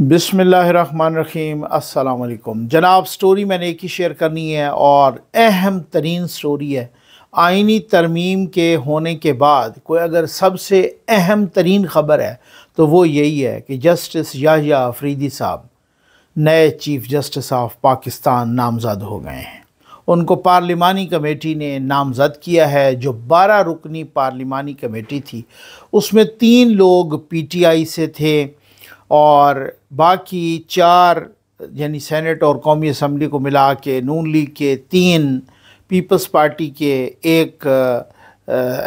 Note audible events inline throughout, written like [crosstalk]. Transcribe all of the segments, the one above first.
बिसमीम अल्लाम जनाब स्टोरी मैंने एक ही शेयर करनी है और अहम तरीन स्टोरी है आइनी तरमीम के होने के बाद कोई अगर सबसे अहम तरीन ख़बर है तो वो यही है कि जस्टिस याहिया अफरीदी साहब नए चीफ़ जस्टिस ऑफ पाकिस्तान नामज़द हो गए हैं उनको पार्लिमानी कमेटी ने नामज़द किया है जो बारह रुकनी पार्लिमानी कमेटी थी उसमें तीन लोग पीटीआई से थे और बाकी चार यानी सेनेट और कौमी असम्बली को मिला के नून लीग के तीन पीपल्स पार्टी के एक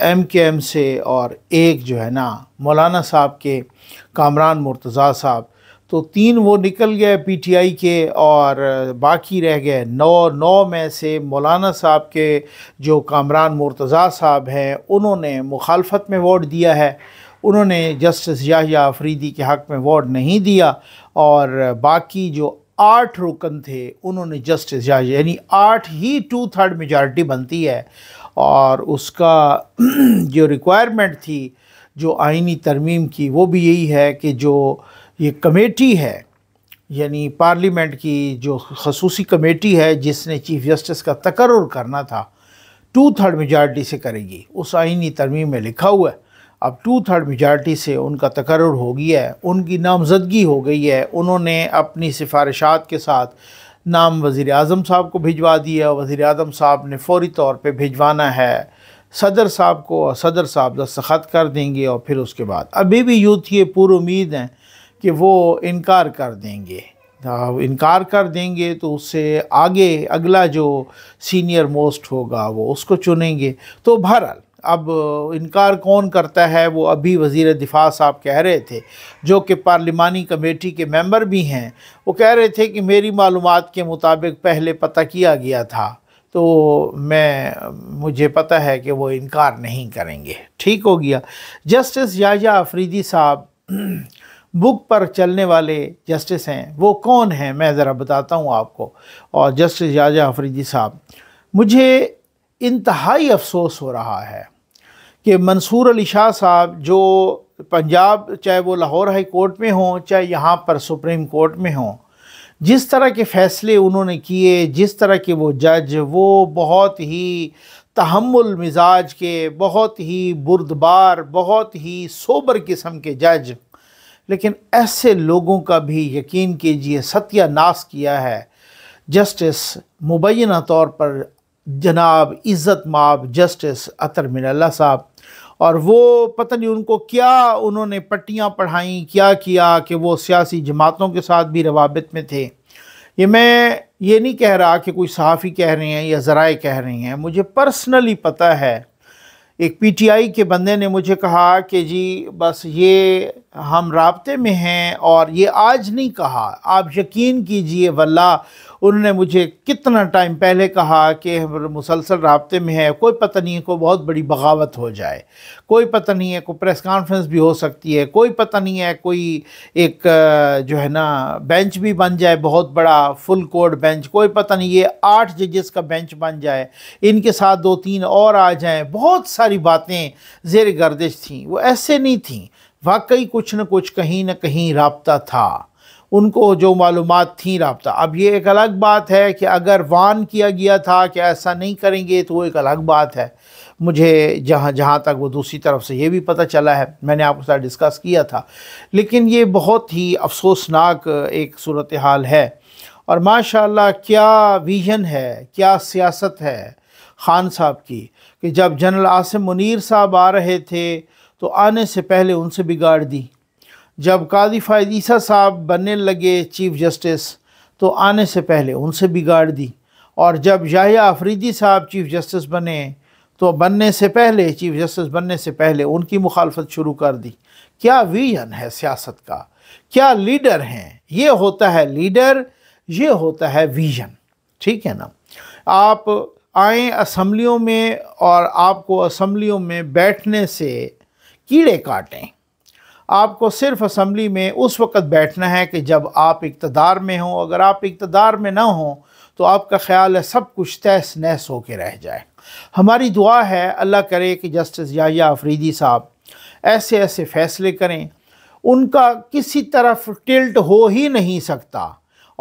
एम के एम से और एक जो है ना मौलाना साहब के कामरान मुर्तज़ा साहब तो तीन वो निकल गए पीटीआई के और बाकी रह गए नौ नौ में से मौलाना साहब के जो कामरान मुर्तज़ा साहब हैं उन्होंने मुखालफत में वोट दिया है उन्होंने जस्टिस याहिया अफरीदी के हक़ में वार्ड नहीं दिया और बाकी जो आठ रुकन थे उन्होंने जस्टिस याहिया यानी आठ ही टू थर्ड मेजॉरिटी बनती है और उसका [clears throat] जो रिक्वायरमेंट थी जो आइनी तरमीम की वो भी यही है कि जो ये कमेटी है यानी पार्लियामेंट की जो खसूसी कमेटी है जिसने चीफ़ जस्टिस का तकर करना था टू थर्ड मेजॉरिटी से करेगी उस आइनी तरमीम में लिखा हुआ है अब टू थर्ड मेजार्टी से उनका तकर हो गया है उनकी नामजदगी हो गई है उन्होंने अपनी सिफारिशात के साथ नाम वज़ी अजम साहब को भिजवा दिया वज़ी अजम साहब ने फौरी तौर पर भिजवाना है सदर साहब को और सदर साहब दस्तखत कर देंगे और फिर उसके बाद अभी भी यूथ ये पूर्व उम्मीद हैं कि वो इनकार कर देंगे इनकार कर देंगे तो उससे आगे अगला जो सीनियर मोस्ट होगा वो उसको चुनेंगे तो बहरहाल अब इनकार कौन करता है वो अभी वज़ी दिफा साहब कह रहे थे जो कि पार्लिमानी कमेटी के मेंबर भी हैं वो कह रहे थे कि मेरी मालूम के मुताबिक पहले पता किया गया था तो मैं मुझे पता है कि वो इनकार नहीं करेंगे ठीक हो गया जस्टिस याजा अफरीदी साहब बुक पर चलने वाले जस्टिस हैं वो कौन हैं मैं ज़रा बताता हूँ आपको और जस्टिस याजा अफरीदी साहब मुझे इंतहाई अफसोस हो रहा है कि मंसूर अली शाह साहब जो पंजाब चाहे वो लाहौर हाई कोर्ट में हों चाहे यहाँ पर सुप्रीम कोर्ट में हों जिस तरह के फ़ैसले उन्होंने किए जिस तरह के वो जज वो बहुत ही तहमुल मिजाज के बहुत ही बुरदबार बहुत ही सोबर किस्म के जज लेकिन ऐसे लोगों का भी यकीन कीजिए सत्यानाश किया है जस्टिस मुबैना तौर पर जनाब इज़्ज़त माब जस्टिस अतर मिनल्ला साहब और वो पता नहीं उनको क्या उन्होंने पट्टियाँ पढ़ाई क्या किया कि वो सियासी जमातों के साथ भी रवाबित में थे ये मैं ये नहीं कह रहा कि कोई सहाफ़ी कह रहे हैं या ज़राए कह रहे हैं मुझे पर्सनली पता है एक पीटीआई के बंदे ने मुझे कहा कि जी बस ये हम रबते में हैं और ये आज नहीं कहा आप यकीन कीजिए वल्ला उन्होंने मुझे कितना टाइम पहले कहा कि हम मुसलसल रबते में है कोई पता नहीं है को बहुत बड़ी बगावत हो जाए कोई पता नहीं है कोई प्रेस कॉन्फ्रेंस भी हो सकती है कोई पता नहीं है कोई एक जो है ना बेंच भी बन जाए बहुत बड़ा फुल कोर्ट बेंच कोई पता नहीं ये आठ जजेस का बेंच बन जाए इनके साथ दो तीन और आ जाएँ बहुत सारी बातें जेर गर्दिश थी वो ऐसे नहीं थी वाकई कुछ न कुछ कहीं ना कहीं रबता था उनको जो मालूम थी रबता अब ये एक अलग बात है कि अगर वान किया गया था कि ऐसा नहीं करेंगे तो वो एक अलग बात है मुझे जहाँ जहाँ तक वो दूसरी तरफ से ये भी पता चला है मैंने आपके साथ डिस्कस किया था लेकिन ये बहुत ही अफसोसनाक एक सूरत हाल है और माशा क्या विजन है क्या सियासत है ख़ान साहब की कि जब जनरल आसिम मुनर साहब आ रहे थे तो आने से पहले उनसे बिगाड़ दी जब काजी फ़ायद ईसा साहब बनने लगे चीफ़ जस्टिस तो आने से पहले उनसे बिगाड़ दी और जब जाहिया आफरीदी साहब चीफ़ जस्टिस बने तो बनने से पहले चीफ़ जस्टिस बनने से पहले उनकी मुखालफत शुरू कर दी क्या विजन है सियासत का क्या लीडर हैं ये होता है लीडर ये होता है विजन ठीक है ना आप आए असम्बलियों में और आपको असम्बलियों में बैठने से कीड़े काटें आपको सिर्फ असम्बली में उस वक़्त बैठना है कि जब आप इकतदार में हों अगर आप इकतदार में ना हों तो आपका ख्याल है सब कुछ तहस नहस हो के रह जाए हमारी दुआ है अल्लाह करे कि जस्टिस याया अफरीदी साहब ऐसे ऐसे फ़ैसले करें उनका किसी तरफ टिल्ट हो ही नहीं सकता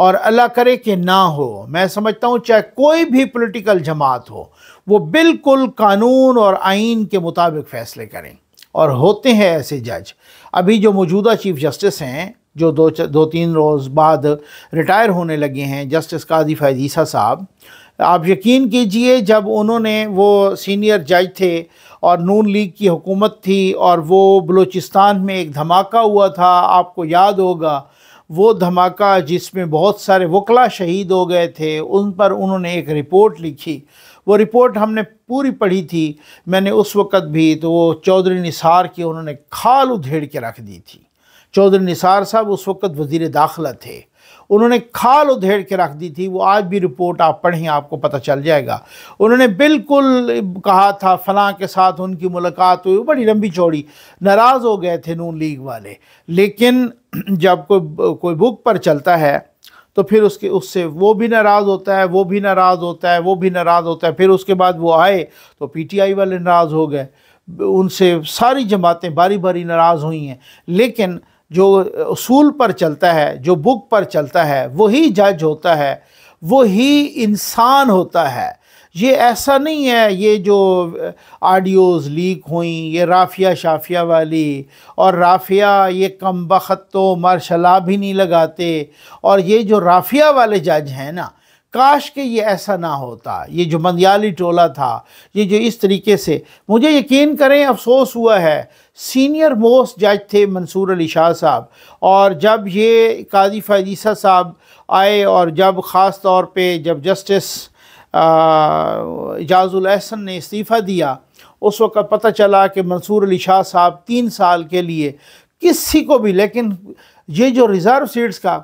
और अल्लाह करे कि ना हो मैं समझता हूँ चाहे कोई भी पॉलिटिकल जमात हो वो बिल्कुल कानून और आइन के मुताबिक फ़ैसले करें और होते हैं ऐसे जज अभी जो मौजूदा चीफ जस्टिस हैं जो दो दो तीन रोज़ बाद रिटायर होने लगे हैं जस्टिस काजी फैजीसा साहब आप यकीन कीजिए जब उन्होंने वो सीनियर जज थे और नून लीग की हुकूमत थी और वो बलूचिस्तान में एक धमाका हुआ था आपको याद होगा वो धमाका जिसमें बहुत सारे वकला शहीद हो गए थे उन पर उन्होंने एक रिपोर्ट लिखी वो रिपोर्ट हमने पूरी पढ़ी थी मैंने उस वक़्त भी तो वो चौधरी निसार की उन्होंने खाल उधेड़ के रख दी थी चौधरी निसार साहब उस वक़्त वजीर दाखिला थे उन्होंने खाल उधेड़ के रख दी थी वो आज भी रिपोर्ट आप पढ़ें आपको पता चल जाएगा उन्होंने बिल्कुल कहा था फलां के साथ उनकी मुलाकात हुई बड़ी लंबी चौड़ी नाराज़ हो गए थे नून लीग वाले लेकिन जब कोई कोई बुक पर चलता है तो फिर उसके उससे वो भी नाराज़ होता है वो भी नाराज़ होता है वो भी नाराज़ होता है फिर उसके बाद वो आए तो पीटीआई वाले नाराज़ हो गए उनसे सारी जमातें बारी बारी नाराज़ हुई हैं लेकिन जो असूल पर चलता है जो बुक पर चलता है वही जज होता है वही इंसान होता है ये ऐसा नहीं है ये जो आडियोज़ लीक हुई ये राफिया शाफिया वाली और राफिया ये कम बखत तो मार्शला भी नहीं लगाते और ये जो राफिया वाले जज हैं ना काश के ये ऐसा ना होता ये जो मंदयाली टोला था ये जो इस तरीके से मुझे यकीन करें अफसोस हुआ है सीनियर मोस्ट जज थे मंसूर अली शाह साहब और जब ये काजी फैदीसा साहब आए और जब ख़ास तौर पे जब जस्टिस एजाज़ुलहसन ने इस्तीफ़ा दिया उस वक्त पता चला कि मंसूर अली शाह साहब तीन साल के लिए किसी को भी लेकिन ये जो रिज़र्व सीट्स का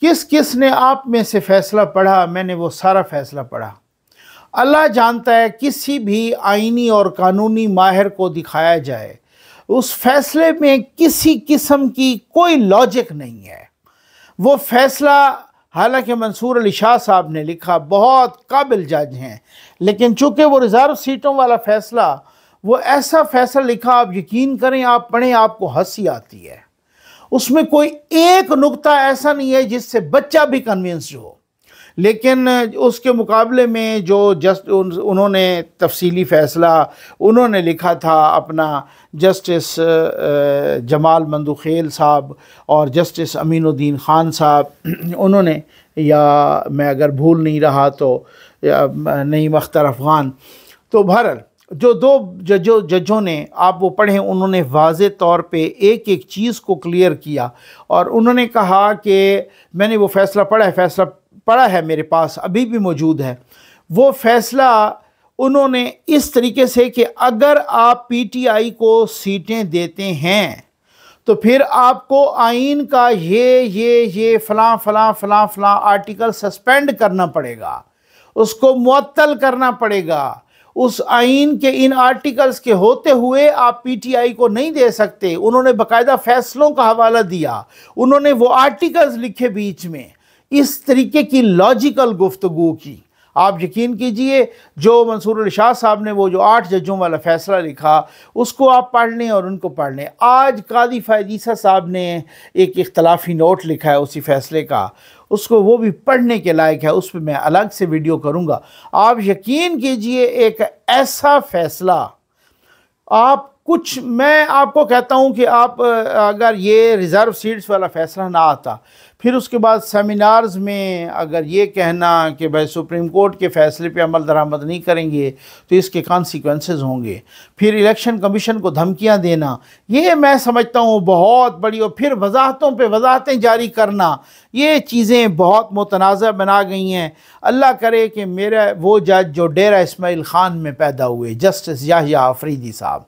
किस किस ने आप में से फ़ैसला पढ़ा मैंने वो सारा फ़ैसला पढ़ा अल्लाह जानता है किसी भी आइनी और कानूनी माहिर को दिखाया जाए उस फैसले में किसी किस्म की कोई लॉजिक नहीं है वो फैसला हालांकि मंसूर अली शाह साहब ने लिखा बहुत काबिल जज हैं लेकिन चूंकि वो रिज़र्व सीटों वाला फ़ैसला वो ऐसा फैसला लिखा आप यकीन करें आप पढ़ें आपको हंसी आती है उसमें कोई एक नुक्ता ऐसा नहीं है जिससे बच्चा भी कन्विंस्ड हो लेकिन उसके मुकाबले में जो जस्ट उन, उन्होंने तफसीली फ़ैसला उन्होंने लिखा था अपना जस्टिस जमाल मंदुखेल साहब और जस्टिस अमीनुद्दीन ख़ान साहब उन्होंने या मैं अगर भूल नहीं रहा तो नईम अख्तर अफ़गान तो भर जो दो जजों जजों ने आप वो पढ़ें उन्होंने वाज तौर पे एक एक चीज़ को क्लियर किया और उन्होंने कहा कि मैंने वो फ़ैसला पढ़ा है फ़ैसला पड़ा है मेरे पास अभी भी मौजूद है वो फैसला उन्होंने इस तरीके से कि अगर आप पीटीआई को सीटें देते हैं तो फिर आपको आइन का ये ये ये फलां फ़लाँ फ़लां फ़लाँ आर्टिकल सस्पेंड करना पड़ेगा उसको मअतल करना पड़ेगा उस आइन के इन आर्टिकल्स के होते हुए आप पीटीआई को नहीं दे सकते उन्होंने बकायदा फैसलों का हवाला दिया उन्होंने वो आर्टिकल्स लिखे बीच में इस तरीके की लॉजिकल गुफ्तगु की आप यकीन कीजिए जो मंसूर शाह साहब ने वो जो आठ जजों वाला फैसला लिखा उसको आप पढ़ लें और उनको पढ़ लें आज कादी फायदीसा साहब ने एक इख्तलाफी नोट लिखा है उसी फैसले का उसको वो भी पढ़ने के लायक है उस पर मैं अलग से वीडियो करूँगा आप यकीन कीजिए एक ऐसा फैसला आप कुछ मैं आपको कहता हूँ कि आप अगर ये रिज़र्व सीट्स वाला फैसला ना आता फिर उसके बाद सेमिनार्स में अगर ये कहना कि भाई सुप्रीम कोर्ट के फ़ैसले पे अमल दरामद नहीं करेंगे तो इसके कॉन्सिक्वेंसेस होंगे फिर इलेक्शन कमीशन को धमकियां देना ये मैं समझता हूँ बहुत बड़ी और फिर वजाहतों पे वजाहतें जारी करना ये चीज़ें बहुत मुतनाज़ बना गई हैं अल्लाह करे कि मेरा वो जज जो डेरा इसमाइल ख़ान में पैदा हुए जस्टिस याहिया आफरीदी साहब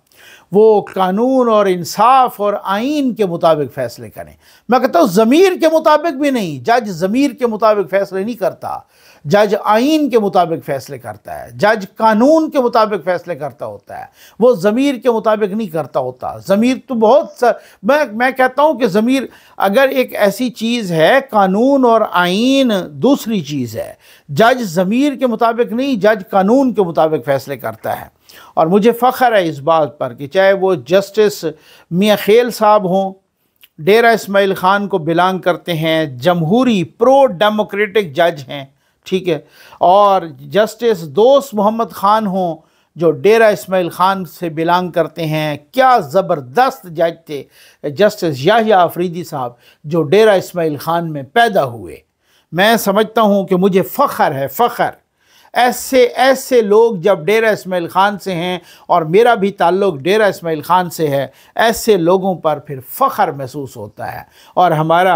वो कानून और इंसाफ और आइन के मुताबिक फ़ैसले करें मैं कहता हूँ ज़मीर के मुताबिक भी नहीं जज ज़मीर के मुताबिक फ़ैसले नहीं करता जज आइन के मुताबिक फ़ैसले करता है जज कानून के मुताबिक फ़ैसले करता होता है वो ज़मीर के मुताबिक नहीं करता होता ज़मीर तो बहुत सा मैं मैं कहता हूँ कि ज़मीर अगर एक ऐसी चीज़ है कानून और आइन दूसरी चीज़ है जज ज़मीर के मुताबिक नहीं जज कानून के मुताबिक फ़ैसले करता है और मुझे फ़ख्र है इस बात पर कि चाहे वो जस्टिस मियाँ खेल साहब हों डेरा इसमाइल ख़ान को बिलोंग करते हैं जमहूरी प्रो डेमोक्रेटिक जज हैं ठीक है और जस्टिस दोस्त मोहम्मद ख़ान हों जो डेरा इसमाइल ख़ान से बिलोंग करते हैं क्या ज़बरदस्त जज थे जस्टिस याहिया आफरीदी साहब जो डेरा इसमाइल ख़ान में पैदा हुए मैं समझता हूँ कि मुझे फ़ख्र है फ़ख्र ऐसे ऐसे लोग जब डेरा इसमाइल ख़ान से हैं और मेरा भी ताल्लुक़ डेरा इसमाइल ख़ान से है ऐसे लोगों पर फिर फ़ख्र महसूस होता है और हमारा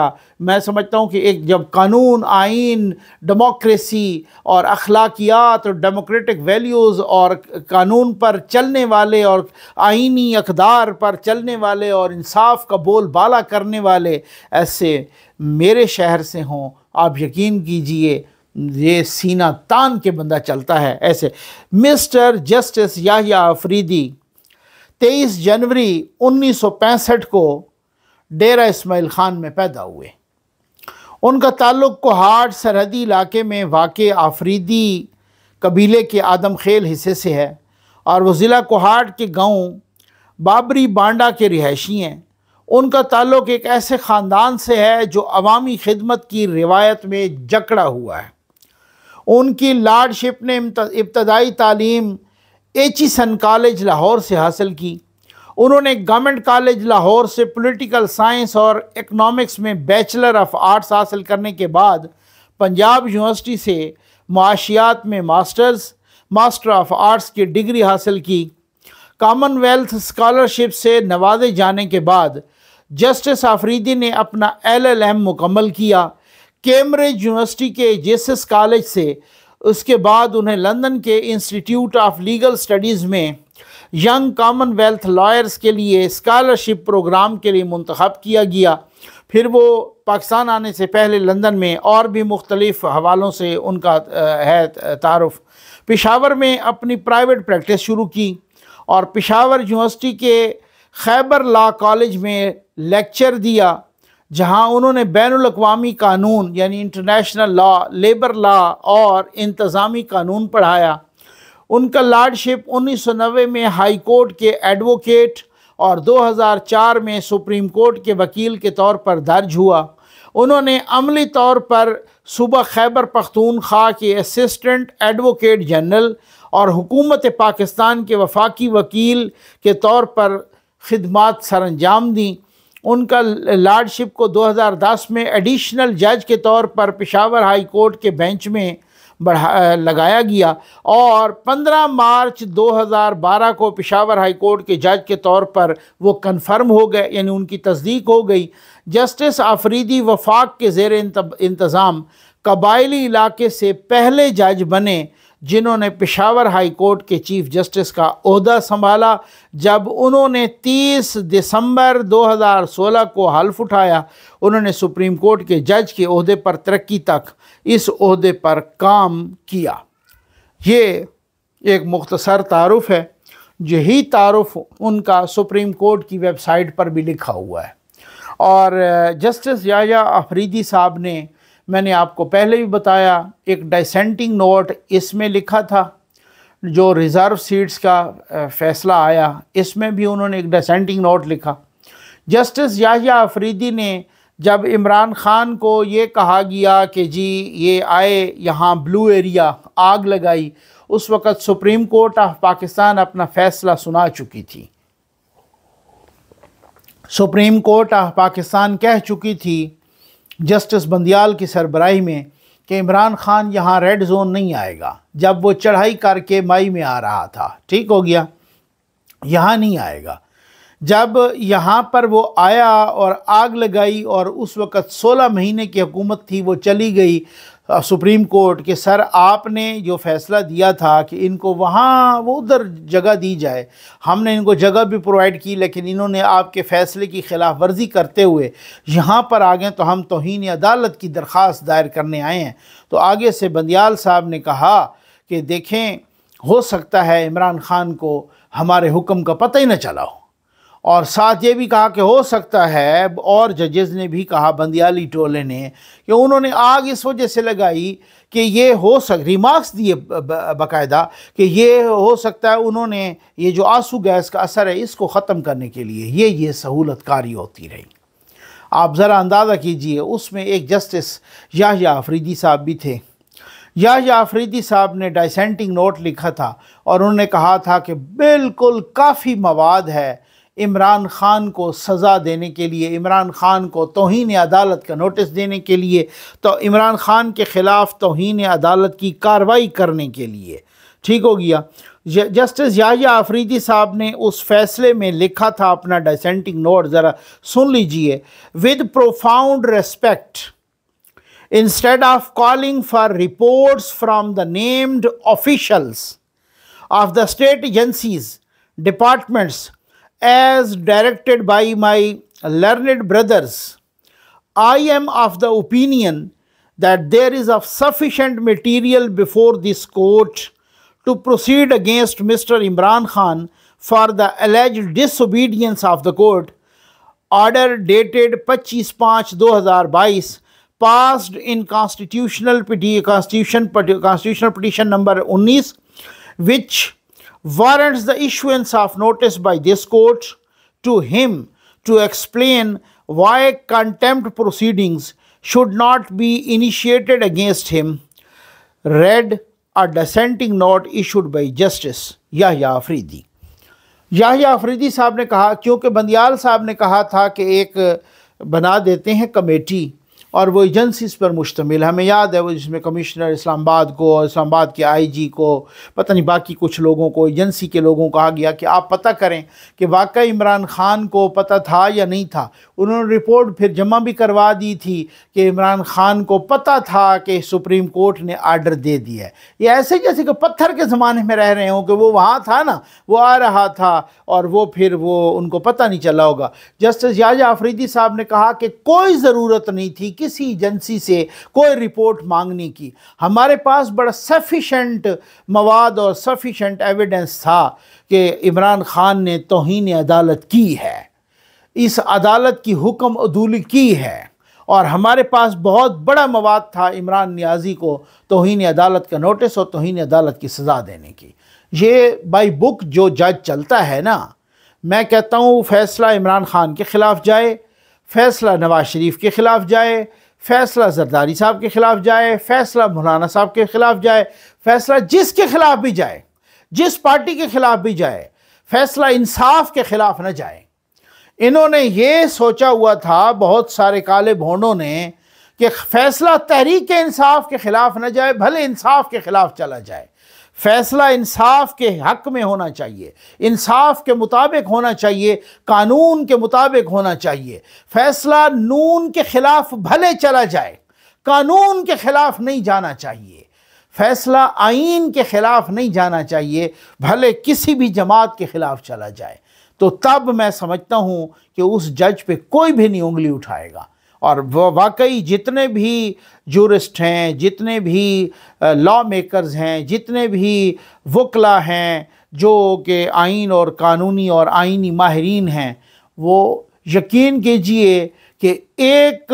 मैं समझता हूँ कि एक जब कानून आइन डेमोक्रेसी और अखलाकियात और डेमोक्रेटिक वैल्यूज़ और कानून पर चलने वाले और आइनी अकदार पर चलने वाले और इंसाफ का बोल बाला करने वाले ऐसे मेरे शहर से हों आप यकीन कीजिए ये सीना तान के बंदा चलता है ऐसे मिस्टर जस्टिस याहिया अफरीदी 23 जनवरी 1965 को डेरा इसमाइल ख़ान में पैदा हुए उनका ताल्लुक कोहाट सरहदी इलाके में वाक़ आफरीदी कबीले के आदम खेल हिस्से से है और वो ज़िला कोहाट के गांव बाबरी बांडा के रिहायशी हैं उनका ताल्लुक एक ऐसे ख़ानदान से है जो अवामी खिदमत की रिवायत में जकड़ा हुआ है उनकी लाडशिप ने इब्तदाई तालीम एच सन कॉलेज लाहौर से हासिल की उन्होंने गवर्नमेंट कॉलेज लाहौर से पॉलिटिकल साइंस और इकनॉमिक्स में बैचलर ऑफ आर्ट्स हासिल करने के बाद पंजाब यूनिवर्सिटी से माशियात में मास्टर्स मास्टर ऑफ आर्ट्स की डिग्री हासिल की कामनवेल्थ स्कॉलरशिप से नवाजे जाने के बाद जस्टिस आफरीदी ने अपना एल एल एम मुकम्मल किया कैम्ब्रिज यूनिवर्सिटी के जेसिस कॉलेज से उसके बाद उन्हें लंदन के इंस्टीट्यूट ऑफ लीगल स्टडीज़ में यंग कॉमनवेल्थ लॉयर्स के लिए स्कॉलरशिप प्रोग्राम के लिए मंतखब किया गया फिर वो पाकिस्तान आने से पहले लंदन में और भी मुख्तलिफ़ हवालों से उनका है तारफ़ पिशावर में अपनी प्राइवेट प्रैक्टिस शुरू की और पिशावर यूनिवर्सिटी के खैबर लॉ कॉलेज में लेक्चर दिया जहां उन्होंने बैन अवी कानून यानी इंटरनेशनल लॉ लेबर लॉ और इंतज़ामी कानून पढ़ाया उनका लॉर्डशिप उन्नीस सौ नबे में हाई कोर्ट के एडवोकेट और 2004 में सुप्रीम कोर्ट के वकील के तौर पर दर्ज हुआ उन्होंने अमली तौर पर सूबा खैबर पख्तूनख्वा के असिस्टेंट एडवोकेट जनरल और हुकूमत पाकिस्तान के वफाकी वकील के तौर पर खदमात सर अंजाम दी उनका लॉर्डशिप को 2010 में एडिशनल जज के तौर पर पिशावर हाई कोर्ट के बेंच में बढ़ा लगाया गया और 15 मार्च 2012 को पिशावर हाई कोर्ट के जज के तौर पर वो कन्फर्म हो गए यानी उनकी तस्दीक हो गई जस्टिस आफरीदी वफाक के जेर इंतज़ाम कबायली इलाके से पहले जज बने जिन्होंने पिशावर हाई कोर्ट के चीफ जस्टिस का अहदा संभाला जब उन्होंने 30 दिसंबर 2016 को हल्फ उठाया उन्होंने सुप्रीम कोर्ट के जज के अहदे पर तरक्की तक इस अहदे पर काम किया ये एक मुख्तसर तारफ़ है यही तारफ़ उनका सुप्रीम कोर्ट की वेबसाइट पर भी लिखा हुआ है और जस्टिस याया आफरीदी साहब ने मैंने आपको पहले भी बताया एक डिसेंटिंग नोट इसमें लिखा था जो रिज़र्व सीट्स का फैसला आया इसमें भी उन्होंने एक डिसेंटिंग नोट लिखा जस्टिस याहिया अफरीदी ने जब इमरान ख़ान को ये कहा गया कि जी ये आए यहाँ ब्लू एरिया आग लगाई उस वक़्त सुप्रीम कोर्ट ऑफ पाकिस्तान अपना फ़ैसला सुना चुकी थी सुप्रीम कोर्ट ऑफ पाकिस्तान कह चुकी थी जस्टिस बंदियाल की सरबराही में कि इमरान खान यहाँ रेड जोन नहीं आएगा जब वो चढ़ाई करके मई में आ रहा था ठीक हो गया यहाँ नहीं आएगा जब यहाँ पर वो आया और आग लगाई और उस वक़्त 16 महीने की हुकूमत थी वो चली गई सुप्रीम कोर्ट के सर आपने जो फ़ैसला दिया था कि इनको वहाँ वो उधर जगह दी जाए हमने इनको जगह भी प्रोवाइड की लेकिन इन्होंने आपके फ़ैसले की ख़िलाफ़ वर्जी करते हुए यहाँ पर आ गए तो हम तोहन अदालत की दरख्वास्त दायर करने आए हैं तो आगे से बंदियाल साहब ने कहा कि देखें हो सकता है इमरान ख़ान को हमारे हुक्म का पता ही ना चला हो और साथ ये भी कहा कि हो सकता है और जजेज़ ने भी कहा बंदियाली टोले ने कि उन्होंने आग इस वजह से लगाई कि ये हो सक रिमार्क्स दिए बाकायदा कि ये हो सकता है उन्होंने ये जो आंसू गैस का असर है इसको ख़त्म करने के लिए ये ये सहूलत कारी होती रही आप ज़रा अंदाज़ा कीजिए उसमें एक जस्टिस याहिया अफरीदी साहब भी थे याहिया अफरीदी साहब ने डाइसेंटिंग नोट लिखा था और उन्होंने कहा था कि बिल्कुल काफ़ी मवाद है इमरान खान को सज़ा देने के लिए इमरान खान को तोहन अदालत का नोटिस देने के लिए तो इमरान खान के ख़िलाफ़ तोहन अदालत की कार्रवाई करने के लिए ठीक हो गया जस्टिस याजा आफरीदी साहब ने उस फैसले में लिखा था अपना डिसेंटिंग नोट ज़रा सुन लीजिए with profound respect instead of calling for reports from the named officials of the state agencies departments as directed by my learned brothers, I am of the opinion that there is of sufficient material before this court to proceed against Mr. Imran Khan for the alleged disobedience of the court. Order dated 25 2022 passed in constitutional, constitutional petition number 19 which warrants the issuance of notice by this court to him to explain why contempt proceedings should not be initiated against him, read a dissenting note issued by Justice Yahya Afridi. yahya afridi sahab ne kaha kyunki bandial sahab ne kaha tha ki ek bana dete hain committee और वो agencies पर मुश्तमिल हमें याद है वो जिसमें commissioner Islamabad को और इस्लामाबाद के आईजी को पता नहीं बाकी कुछ लोगों को एजेंसी के लोगों को कहा गया कि आप पता करें कि वाकई इमरान ख़ान को पता था या नहीं था उन्होंने रिपोर्ट फिर जमा भी करवा दी थी कि इमरान ख़ान को पता था कि सुप्रीम कोर्ट ने आर्डर दे दिया है ये ऐसे जैसे कि पत्थर के ज़माने में रह रहे हों कि वो वहाँ था ना वो आ रहा था और वो फिर वो उनको पता नहीं चला होगा जस्टिस याजा आफरीदी साहब ने कहा कि कोई ज़रूरत नहीं थी किसी एजेंसी से कोई रिपोर्ट मांगने की हमारे पास बड़ा सफिशेंट मवाद और सफिशेंट एविडेंस था कि इमरान ख़ान ने तोहन अदालत की है इस अदालत की हुक्म अदूली की है और हमारे पास बहुत बड़ा मवाद था इमरान न्याजी को तोहन अदालत का नोटिस और तोहन अदालत की सज़ा देने की ये बाई बुक जो जज चलता है ना मैं कहता हूँ फैसला इमरान ख़ान के ख़िलाफ़ जाए फैसला नवाज शरीफ के ख़िलाफ़ जाए फैसला जरदारी साहब के ख़िलाफ़ जाए फैसला मौलाना साहब के ख़िलाफ़ जाए फैसला जिसके ख़िलाफ़ भी जाए जिस पार्टी के ख़िलाफ़ भी जाए फैसला इंसाफ के ख़िलाफ़ न जाए इन्होंने ये सोचा हुआ था बहुत सारे काले भोंडों ने कि फैसला तहरीक इंसाफ के ख़िलाफ़ न जाए भले इंसाफ के ख़िलाफ़ चला जाए फैसला इंसाफ के हक में होना चाहिए इंसाफ के मुताबिक होना चाहिए कानून के मुताबिक होना चाहिए फैसला नून के खिलाफ भले चला जाए कानून के खिलाफ नहीं जाना चाहिए फैसला आइन के खिलाफ नहीं जाना चाहिए भले किसी भी जमात के खिलाफ चला जाए तो तब मैं समझता हूँ कि उस जज पे कोई भी नहीं उंगली उठाएगा और वाकई जितने भी जूरिस्ट हैं जितने भी लॉ मेकर्स हैं जितने भी वकला हैं जो कि आइन और कानूनी और आइनी माहरीन हैं वो यकीन कीजिए कि एक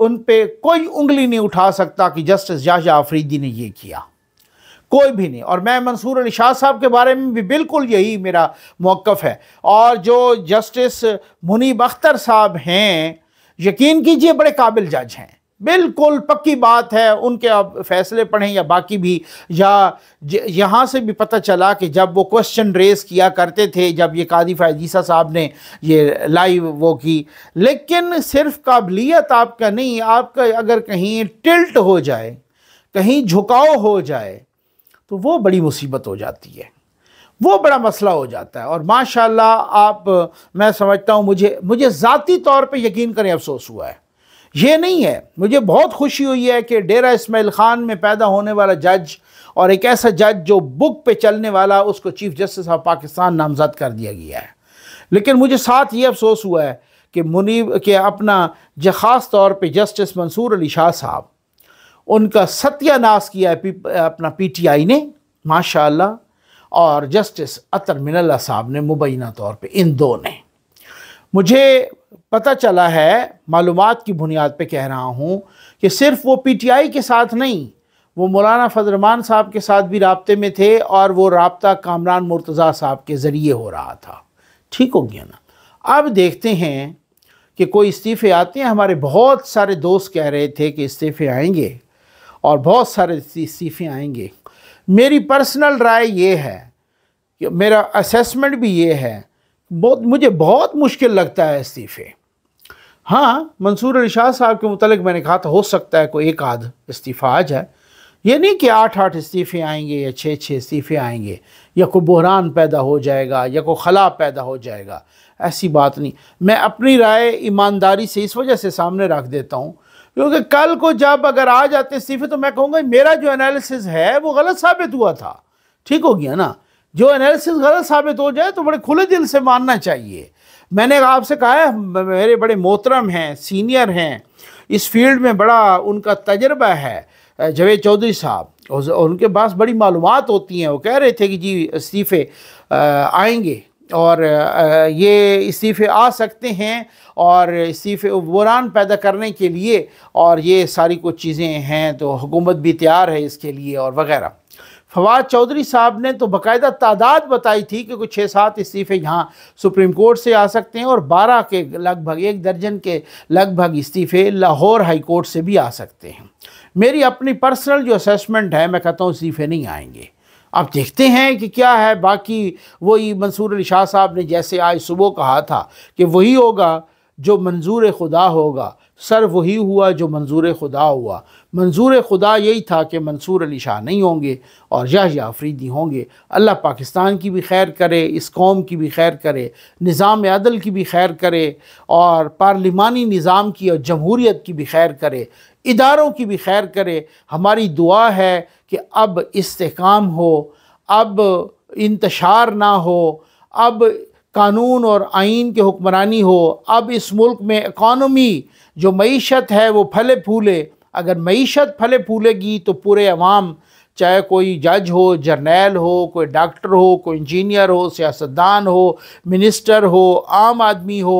उन पर कोई उंगली नहीं उठा सकता कि जस्टिस जाजा आफरीदी ने ये किया कोई भी नहीं और मैं मंसूर अली शाह साहब के बारे में भी बिल्कुल यही मेरा मौक़ है और जो जस्टिस मुनीब अख्तर साहब हैं यकीन कीजिए बड़े काबिल जज हैं बिल्कुल पक्की बात है उनके आप फैसले पढ़ें या बाकी भी या यहाँ से भी पता चला कि जब वो क्वेश्चन रेस किया करते थे जब ये कादी अजीसा साहब ने ये लाइव वो की लेकिन सिर्फ काबिलियत आपका नहीं आपका अगर कहीं टिल्ट हो जाए कहीं झुकाव हो जाए तो वो बड़ी मुसीबत हो जाती है वो बड़ा मसला हो जाता है और माशाल्लाह आप मैं समझता हूँ मुझे मुझे ज़ाती तौर पे यकीन करें अफसोस हुआ है ये नहीं है मुझे बहुत खुशी हुई है कि डेरा इसमाइल ख़ान में पैदा होने वाला जज और एक ऐसा जज जो बुक पे चलने वाला उसको चीफ जस्टिस ऑफ पाकिस्तान नामजद कर दिया गया है लेकिन मुझे साथ ये अफसोस हुआ है कि मुनीब के अपना जो ख़ास तौर पर जस्टिस मंसूर अली शाह साहब उनका सत्यानाश किया है अपना पी टी आई ने माशाल्लाह और जस्टिस अतर मिनल्ला साहब ने मुबैना तौर पे इन दो ने मुझे पता चला है मालूम की बुनियाद पे कह रहा हूँ कि सिर्फ वो पीटीआई के साथ नहीं वो मौलाना फजरमान साहब के साथ भी रबते में थे और वो रबता कामरान मुर्तज़ा साहब के ज़रिए हो रहा था ठीक हो गया ना अब देखते हैं कि कोई इस्तीफ़े आते हैं हमारे बहुत सारे दोस्त कह रहे थे कि इस्तीफ़े आएंगे और बहुत सारे इस्तीफ़े आएंगे मेरी पर्सनल राय ये है कि मेरा असेसमेंट भी ये है बहुत मुझे बहुत मुश्किल लगता है इस्तीफ़े हाँ मंसूर अली शाह साहब के मतलब मैंने कहा था हो सकता है कोई एक आध इस्तीफ़ा आ जाए ये नहीं कि आठ आठ इस्तीफ़े आएंगे या छः छः इस्तीफ़े आएंगे या कोई बहरान पैदा हो जाएगा या कोई खला पैदा हो जाएगा ऐसी बात नहीं मैं अपनी राय ईमानदारी से इस वजह से सामने रख देता हूँ क्योंकि कल को जब अगर आ जाते इस्तीफे तो मैं कहूँगा मेरा जो एनालिसिस है वो गलत साबित हुआ था ठीक हो गया ना जो एनालिसिस गलत साबित हो जाए तो बड़े खुले दिल से मानना चाहिए मैंने आपसे कहा है मेरे बड़े मोहतरम हैं सीनियर हैं इस फील्ड में बड़ा उनका तजर्बा है जवेद चौधरी साहब और उनके पास बड़ी मालूम होती हैं वो कह रहे थे कि जी इस्तीफ़े आएंगे और ये इस्तीफ़े आ सकते हैं और इस्तीफ़े बुरान पैदा करने के लिए और ये सारी कुछ चीज़ें हैं तो हुकूमत भी तैयार है इसके लिए और वगैरह फवाद चौधरी साहब ने तो बाकायदा तादाद बताई थी कि कुछ छः सात इस्तीफ़े यहाँ सुप्रीम कोर्ट से आ सकते हैं और बारह के लगभग एक दर्जन के लगभग इस्तीफ़े लाहौर हाई कोर्ट से भी आ सकते हैं मेरी अपनी पर्सनल जो असेसमेंट है मैं कहता हूँ इस्तीफ़े नहीं आएंगे अब देखते हैं कि क्या है बाकी वही मंसूर अली शाह साहब ने जैसे आज सुबह कहा था कि वही होगा जो मंजूर खुदा होगा सर वही हुआ जो मंजूर खुदा हुआ मंजूर खुदा यही था कि मंसूर अली शाह नहीं होंगे और यह आफरीदी होंगे अल्लाह पाकिस्तान की भी खैर करे इस कौम की भी खैर करे निज़ाम अदल की भी खैर करे और पार्लिमानी निज़ाम की और जमहूरीत की भी खैर करे इदारों की भी खैर करे हमारी दुआ है कि अब इस्तेकाम हो अब इंतशार ना हो अब कानून और आइन के हुक्मरानी हो अब इस मुल्क में इकानमी जो मीशत है वो फले फूले अगर मीशत फले फूलेगी तो पूरे अवाम चाहे कोई जज हो जर्नैल हो कोई डॉक्टर हो कोई इंजीनियर हो सियासतदान हो मिनिस्टर हो आम आदमी हो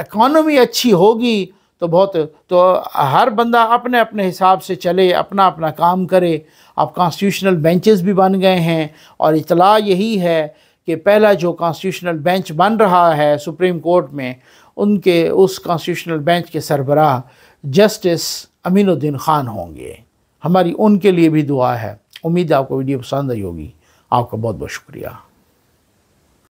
इकानमी अच्छी होगी तो बहुत तो हर बंदा अपने अपने हिसाब से चले अपना अपना काम करे अब कॉन्स्टिट्यूशनल बेंचेस भी बन गए हैं और इतला यही है कि पहला जो कॉन्स्टिट्यूशनल बेंच बन रहा है सुप्रीम कोर्ट में उनके उस कॉन्स्टिट्यूशनल बेंच के सरबराह जस्टिस अमीनुद्दीन ख़ान होंगे हमारी उनके लिए भी दुआ है उम्मीद है आपको वीडियो पसंद आई होगी आपका बहुत बहुत शुक्रिया